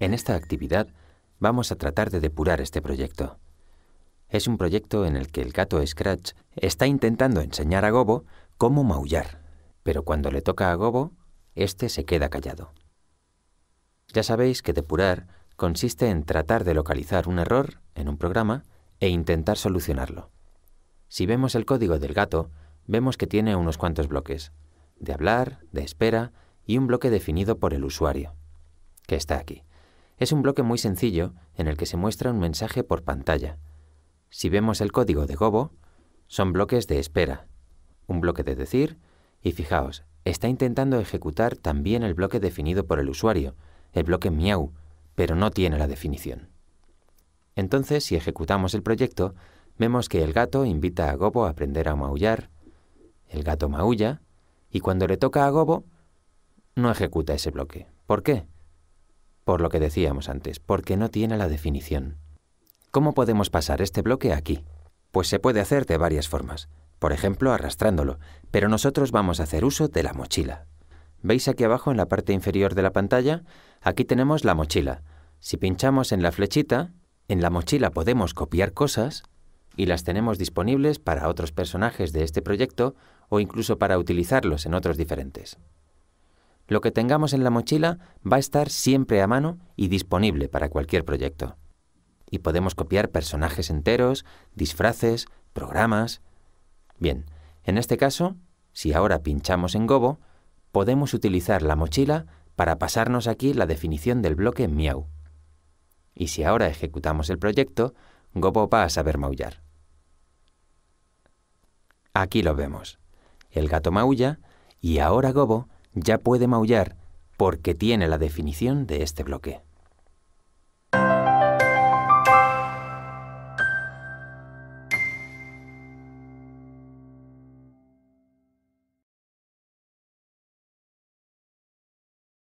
En esta actividad vamos a tratar de depurar este proyecto. Es un proyecto en el que el gato Scratch está intentando enseñar a Gobo cómo maullar, pero cuando le toca a Gobo, este se queda callado. Ya sabéis que depurar consiste en tratar de localizar un error en un programa e intentar solucionarlo. Si vemos el código del gato, vemos que tiene unos cuantos bloques, de hablar, de espera y un bloque definido por el usuario, que está aquí. Es un bloque muy sencillo en el que se muestra un mensaje por pantalla. Si vemos el código de Gobo, son bloques de espera, un bloque de decir, y fijaos, está intentando ejecutar también el bloque definido por el usuario, el bloque miau, pero no tiene la definición. Entonces, si ejecutamos el proyecto, vemos que el gato invita a Gobo a aprender a maullar, el gato maulla, y cuando le toca a Gobo, no ejecuta ese bloque. ¿Por qué? Por lo que decíamos antes, porque no tiene la definición. ¿Cómo podemos pasar este bloque aquí? Pues se puede hacer de varias formas, por ejemplo arrastrándolo, pero nosotros vamos a hacer uso de la mochila. Veis aquí abajo en la parte inferior de la pantalla, aquí tenemos la mochila. Si pinchamos en la flechita, en la mochila podemos copiar cosas y las tenemos disponibles para otros personajes de este proyecto o incluso para utilizarlos en otros diferentes. Lo que tengamos en la mochila va a estar siempre a mano y disponible para cualquier proyecto. Y podemos copiar personajes enteros, disfraces, programas... Bien, en este caso, si ahora pinchamos en Gobo, podemos utilizar la mochila para pasarnos aquí la definición del bloque miau. Y si ahora ejecutamos el proyecto, Gobo va a saber maullar. Aquí lo vemos. El gato maulla y ahora Gobo ya puede maullar porque tiene la definición de este bloque.